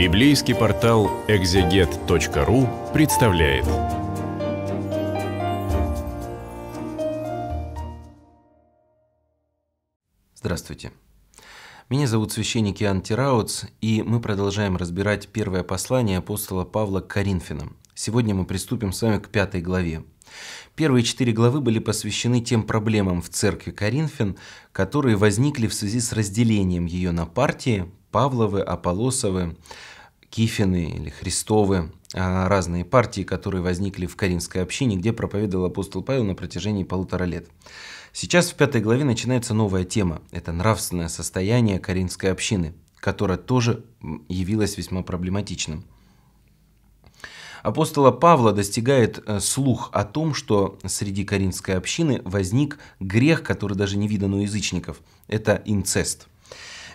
Библейский портал экзегет.ру представляет. Здравствуйте. Меня зовут священник Иоанн Тирауц, и мы продолжаем разбирать первое послание апостола Павла к Коринфянам. Сегодня мы приступим с вами к пятой главе. Первые четыре главы были посвящены тем проблемам в церкви Коринфян, которые возникли в связи с разделением ее на партии Павловы, Аполосовы, Кифины или Христовы, а разные партии, которые возникли в Каримской общине, где проповедовал апостол Павел на протяжении полутора лет. Сейчас в пятой главе начинается новая тема – это нравственное состояние Каримской общины, которая тоже явилась весьма проблематичным – апостола Павла достигает э, слух о том, что среди коринфской общины возник грех, который даже не видан у язычников. Это инцест.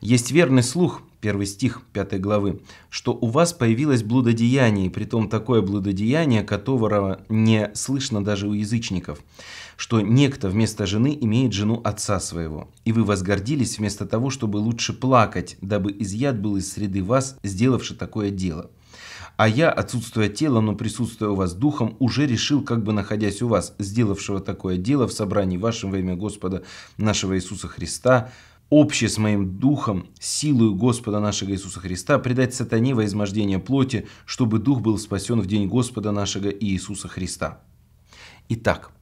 Есть верный слух, первый стих 5 главы, что у вас появилось блудодеяние, и притом такое блудодеяние, которого не слышно даже у язычников, что некто вместо жены имеет жену отца своего, и вы возгордились вместо того, чтобы лучше плакать, дабы изъят был из среды вас, сделавший такое дело. А я, отсутствуя телом, но присутствуя у вас духом, уже решил, как бы находясь у вас, сделавшего такое дело в собрании вашем во имя Господа нашего Иисуса Христа, общее с моим духом, силою Господа нашего Иисуса Христа, предать сатане во измождение плоти, чтобы дух был спасен в день Господа нашего Иисуса Христа. Итак,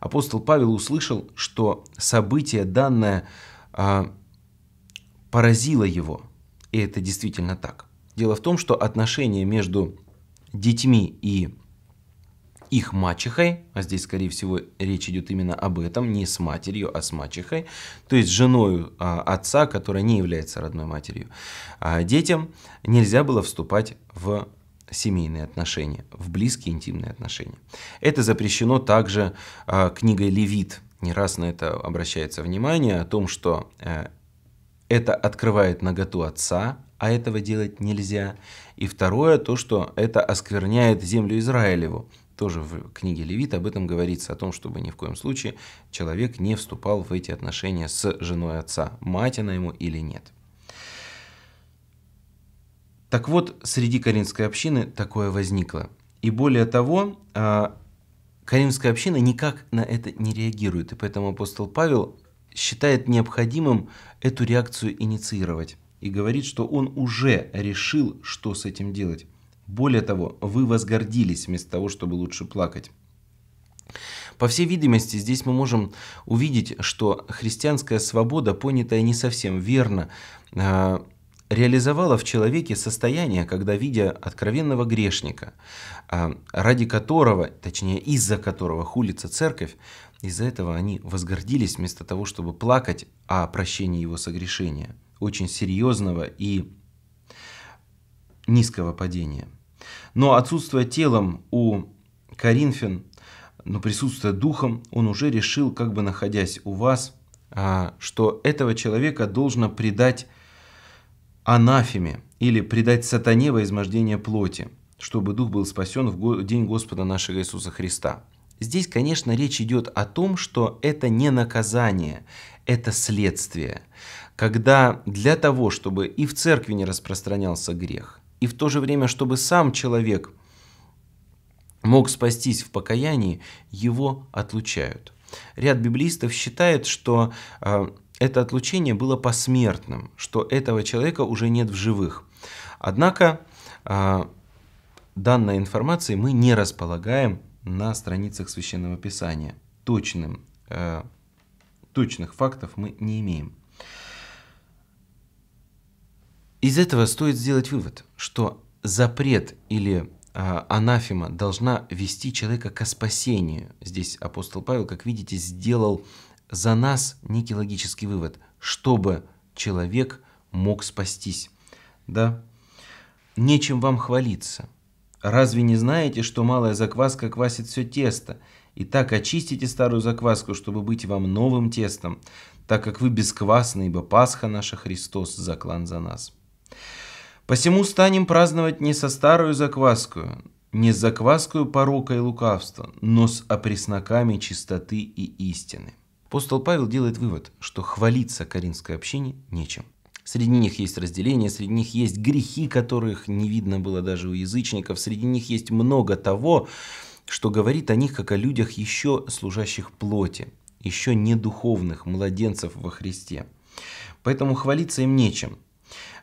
апостол Павел услышал, что событие данное а, поразило его. И это действительно так. Дело в том, что отношения между детьми и их мачехой, а здесь, скорее всего, речь идет именно об этом, не с матерью, а с мачехой, то есть женой а, отца, которая не является родной матерью, а детям нельзя было вступать в семейные отношения, в близкие интимные отношения. Это запрещено также а, книгой Левит. Не раз на это обращается внимание, о том, что а, это открывает наготу отца, а этого делать нельзя. И второе, то, что это оскверняет землю Израилеву. Тоже в книге Левит об этом говорится, о том, чтобы ни в коем случае человек не вступал в эти отношения с женой отца, мать она ему или нет. Так вот, среди коринфской общины такое возникло. И более того, а, коринфская община никак на это не реагирует, и поэтому апостол Павел считает необходимым эту реакцию инициировать и говорит, что он уже решил, что с этим делать. Более того, вы возгордились вместо того, чтобы лучше плакать. По всей видимости, здесь мы можем увидеть, что христианская свобода, понятая не совсем верно, э, реализовала в человеке состояние, когда, видя откровенного грешника, э, ради которого, точнее из-за которого хулится церковь, из-за этого они возгордились вместо того, чтобы плакать о прощении его согрешения – очень серьезного и низкого падения. Но отсутствие телом у Коринфян, но присутствие духом, он уже решил, как бы находясь у вас, а, что этого человека должно предать анафеме или предать сатане во измождение плоти, чтобы дух был спасен в день Господа нашего Иисуса Христа. Здесь, конечно, речь идет о том, что это не наказание, это следствие когда для того, чтобы и в церкви не распространялся грех, и в то же время, чтобы сам человек мог спастись в покаянии, его отлучают. Ряд библистов считает, что э, это отлучение было посмертным, что этого человека уже нет в живых. Однако э, данной информации мы не располагаем на страницах Священного Писания. Точным, э, точных фактов мы не имеем. Из этого стоит сделать вывод, что запрет или а, анафема должна вести человека к спасению. Здесь апостол Павел, как видите, сделал за нас некий логический вывод, чтобы человек мог спастись. Да, нечем вам хвалиться. Разве не знаете, что малая закваска квасит все тесто? И так очистите старую закваску, чтобы быть вам новым тестом, так как вы бесквасны, ибо Пасха наша Христос заклан за нас. Посему станем праздновать не со старую закваскую, не с закваскую порока и лукавства, но с опресноками чистоты и истины. Апостол Павел делает вывод, что хвалиться коринфской общине нечем. Среди них есть разделение, среди них есть грехи, которых не видно было даже у язычников, среди них есть много того, что говорит о них как о людях еще служащих плоти, еще не духовных младенцев во Христе. Поэтому хвалиться им нечем.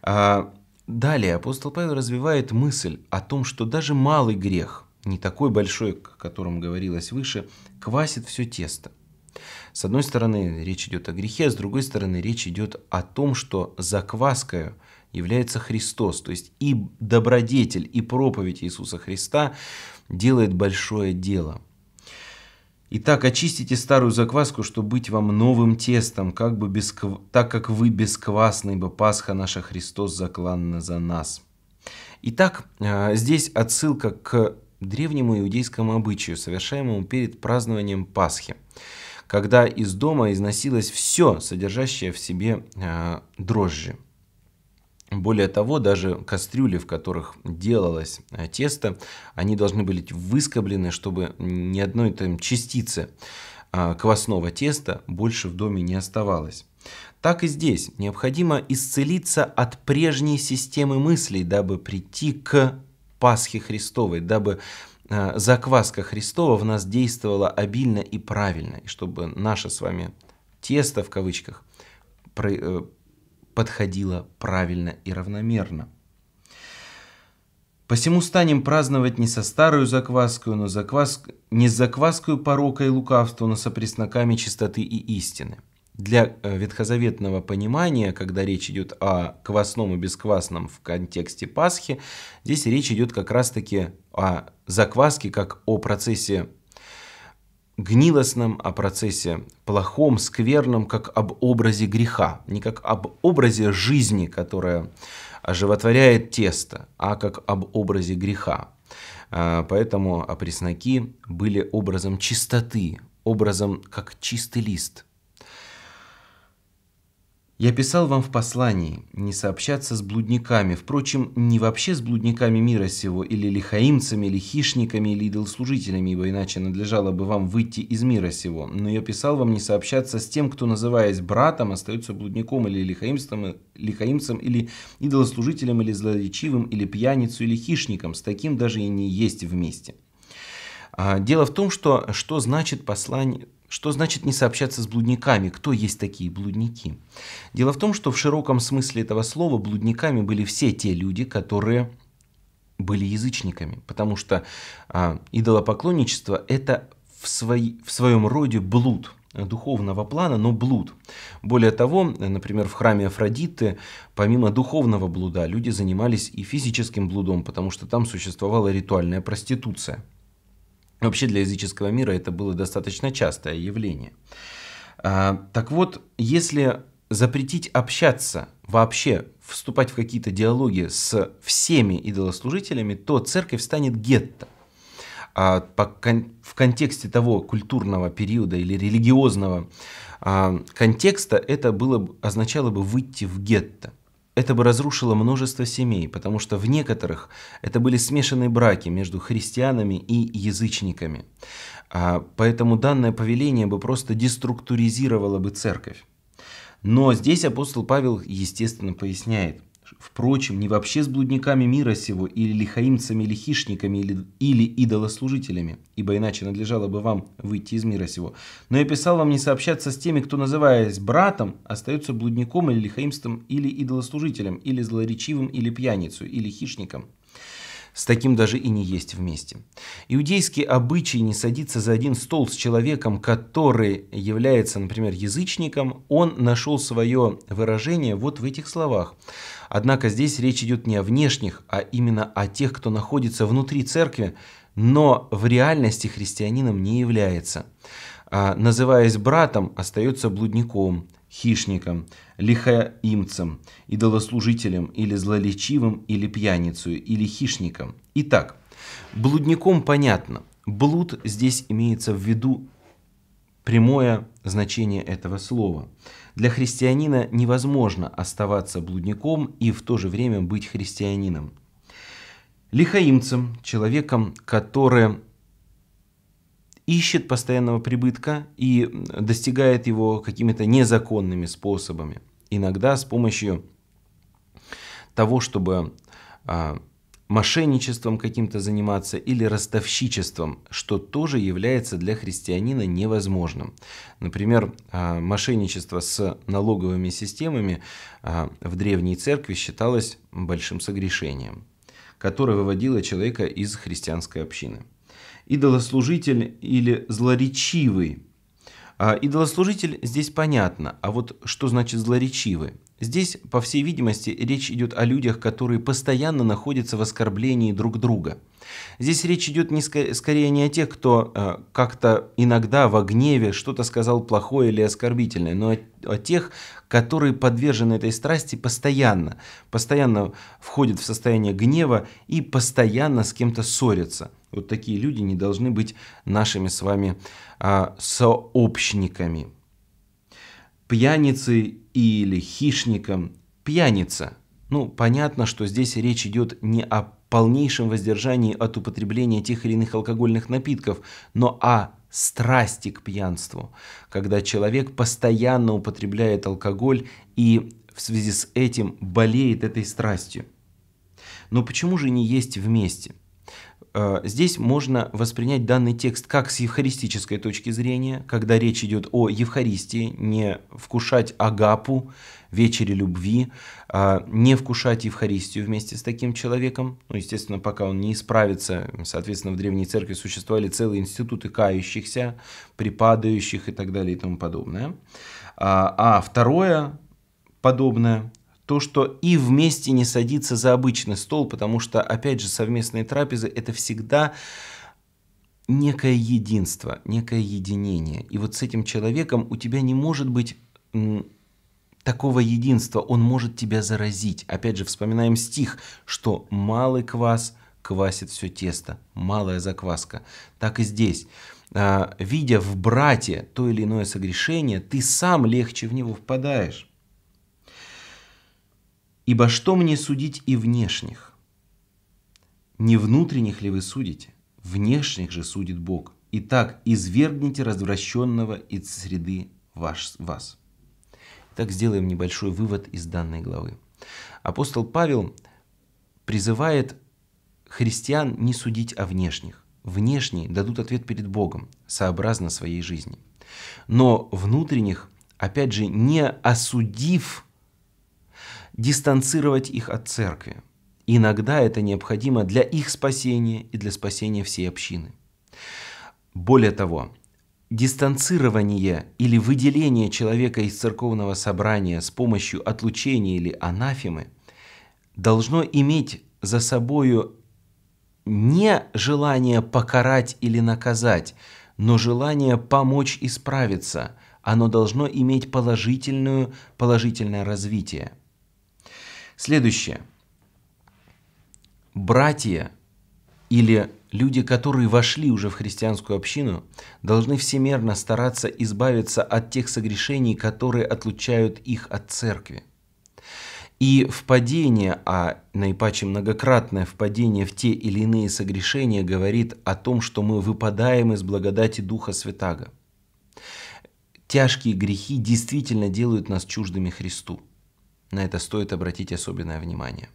А, далее апостол Павел развивает мысль о том, что даже малый грех, не такой большой, о котором говорилось выше, квасит все тесто. С одной стороны, речь идет о грехе, с другой стороны, речь идет о том, что закваскою является Христос, то есть и добродетель, и проповедь Иисуса Христа делает большое дело – Итак, очистите старую закваску, чтобы быть вам новым тестом, как бы без кв... так как вы бесквасны, ибо Пасха наша Христос закланна за нас. Итак, э, здесь отсылка к древнему иудейскому обычаю, совершаемому перед празднованием Пасхи, когда из дома износилось все, содержащее в себе э, дрожжи. Более того, даже кастрюли, в которых делалось э, тесто, они должны были быть выскоблены, чтобы ни одной там частицы а, квасного теста больше в доме не оставалось. Так и здесь необходимо исцелиться от прежней системы мыслей, дабы прийти к Пасхе Христовой, дабы э, закваска Христова в нас действовала обильно и правильно, и чтобы наше с вами тесто в кавычках э, подходила правильно и равномерно. Посему станем праздновать не со старую закваскую, но заквас не с закваскую порока и лукавства, но со пресноками чистоты и истины. Для э, ветхозаветного понимания, когда речь идет о квасном и бесквасном в контексте Пасхи, здесь речь идет как раз-таки о закваске, как о процессе гнилостном, о а процессе плохом, скверном, как об образе греха, не как об образе жизни, которая оживотворяет тесто, а как об образе греха. А, поэтому опресноки были образом чистоты, образом как чистый лист – я писал вам в послании не сообщаться с блудниками, впрочем, не вообще с блудниками мира сего, или лихаимцами, или хищниками, или идолослужителями ибо иначе надлежало бы вам выйти из мира сего. Но я писал вам не сообщаться с тем, кто, называясь братом, остается блудником или лихаимцем, лихаимцем или идолослужителем, или злоречивым, или пьяницу, или хищником, с таким даже и не есть вместе. А, дело в том, что что значит послание, что значит не сообщаться с блудниками? Кто есть такие блудники? Дело в том, что в широком смысле этого слова блудниками были все те люди, которые были язычниками, потому что а, идолопоклонничество это в, свои, в своем роде блуд духовного плана, но блуд. Более того, например, в храме Афродиты, помимо духовного блуда, люди занимались и физическим блудом, потому что там существовала ритуальная проституция. Вообще для языческого мира это было достаточно частое явление. А, так вот, если запретить общаться, вообще вступать в какие-то диалоги с всеми идолослужителями, то церковь станет гетто. А, в контексте того культурного периода или религиозного а, контекста это было, означало бы выйти в гетто это бы разрушило множество семей, потому что в некоторых это были смешанные браки между христианами и язычниками. А, поэтому данное повеление бы просто деструктуризировало бы церковь. Но здесь апостол Павел, естественно, поясняет – Впрочем, не вообще с блудниками мира сего, или лихаимцами, или хищниками, или, или идолослужителями, ибо иначе надлежало бы вам выйти из мира сего. Но я писал вам не сообщаться с теми, кто, называясь братом, остается блудником или лихаимством, или идолослужителем, или злоречивым, или пьяницу, или хищником. С таким даже и не есть вместе. Иудейский обычай не садиться за один стол с человеком, который является, например, язычником, он нашел свое выражение вот в этих словах. Однако здесь речь идет не о внешних, а именно о тех, кто находится внутри церкви, но в реальности христианином не является. А, называясь братом, остается блудником – хищником, лихоимцем, идолослужителем или злолечивым, или пьяницей, или хищником. Итак, блудником понятно. Блуд здесь имеется в виду прямое значение этого слова. Для христианина невозможно оставаться блудником и в то же время быть христианином. Лихаимцем, человеком, который ищет постоянного прибытка и достигает его какими-то незаконными способами. Иногда с помощью того, чтобы а, мошенничеством каким-то заниматься или ростовщичеством, что тоже является для христианина невозможным. Например, а, мошенничество с налоговыми системами а, в древней церкви считалось большим согрешением, которое выводило человека из христианской общины идолослужитель или злоречивый. А, идолослужитель здесь понятно, а вот что значит злоречивый? Здесь, по всей видимости, речь идет о людях, которые постоянно находятся в оскорблении друг друга. Здесь речь идет не ск- скорее не о тех, кто э, как-то иногда во гневе что-то сказал плохое или оскорбительное, но о, о тех, которые подвержены этой страсти постоянно, постоянно входят в состояние гнева и постоянно с кем-то ссорятся – вот такие люди не должны быть нашими с вами а, сообщниками. Пьяницы или хищником пьяница. Ну, понятно, что здесь речь идет не о полнейшем воздержании от употребления тех или иных алкогольных напитков, но о страсти к пьянству, когда человек постоянно употребляет алкоголь и в связи с этим болеет этой страстью. Но почему же не есть вместе? Э, здесь можно воспринять данный текст как с евхаристической точки зрения, когда речь идет о Евхаристии, не вкушать агапу, вечере любви, а, не вкушать Евхаристию вместе с таким человеком. Ну, естественно, пока он не исправится, соответственно, в Древней Церкви существовали целые институты кающихся, припадающих и так далее и тому подобное. А, а второе подобное то, что и вместе не садиться за обычный стол, потому что, опять же, совместные трапезы – это всегда некое единство, некое единение. И вот с этим человеком у тебя не может быть такого единства, он может тебя заразить. Опять же, вспоминаем стих, что «малый квас квасит все тесто», «малая закваска». Так и здесь а, видя в брате то или иное согрешение, ты сам легче в него впадаешь. Ибо что мне судить и внешних? Не внутренних ли вы судите? Внешних же судит Бог. Итак, извергните развращенного из среды ваш, вас. Так сделаем небольшой вывод из данной главы. Апостол Павел призывает христиан не судить о внешних. Внешние дадут ответ перед Богом, сообразно своей жизни. Но внутренних, опять же, не осудив дистанцировать их от церкви. Иногда это необходимо для их спасения и для спасения всей общины. Более того, дистанцирование или выделение человека из церковного собрания с помощью отлучения или анафемы должно иметь за собою не желание покарать или наказать, но желание помочь исправиться. Оно должно иметь положительную, положительное развитие – Следующее. Братья или люди, которые вошли уже в христианскую общину, должны всемерно стараться избавиться от тех согрешений, которые отлучают их от церкви. И впадение, а наипаче многократное впадение в те или иные согрешения говорит о том, что мы выпадаем из благодати Духа Святаго. Тяжкие грехи действительно делают нас чуждыми Христу. На это стоит обратить особенное внимание.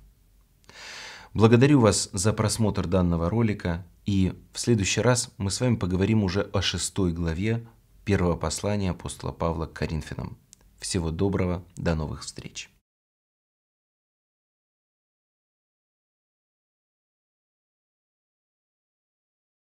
Благодарю вас за просмотр данного ролика, и в следующий раз мы с вами поговорим уже о шестой главе первого послания апостола Павла к Коринфянам. Всего доброго, до новых встреч!